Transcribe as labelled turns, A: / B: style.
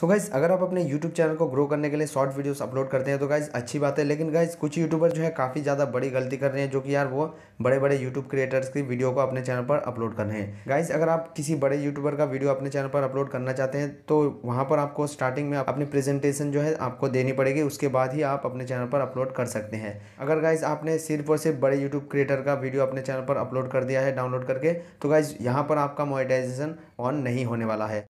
A: सो so guys अगर आप अपने YouTube चैनल को ग्रो करने के लिए शॉर्ट वीडियोस अपलोड करते हैं तो गाइज अच्छी बात है लेकिन गाइज कुछ यूट्यूबर जो है काफ़ी ज़्यादा बड़ी गलती कर रहे हैं जो कि यार वो बड़े बड़े यूट्यूब क्रिएटर्स की वीडियो को अपने चैनल पर अपलोड कर रहे हैं गाइज अगर आप किसी बड़े यूट्यूबर का वीडियो अपने चैनल पर अपलोड करना चाहते हैं तो वहाँ पर आपको स्टार्टिंग में अपनी प्रेजेंटेशन जो है आपको देनी पड़ेगी उसके बाद ही आप अपने चैनल पर अपलोड कर सकते हैं अगर गाइज आपने सिर्फ और सिर्फ बड़े यूट्यूब क्रिएटर का वीडियो अपने चैनल पर अपलोड कर दिया है डाउनलोड करके तो गाइज यहाँ पर आपका मोनिटाइजेशन ऑन नहीं होने वाला है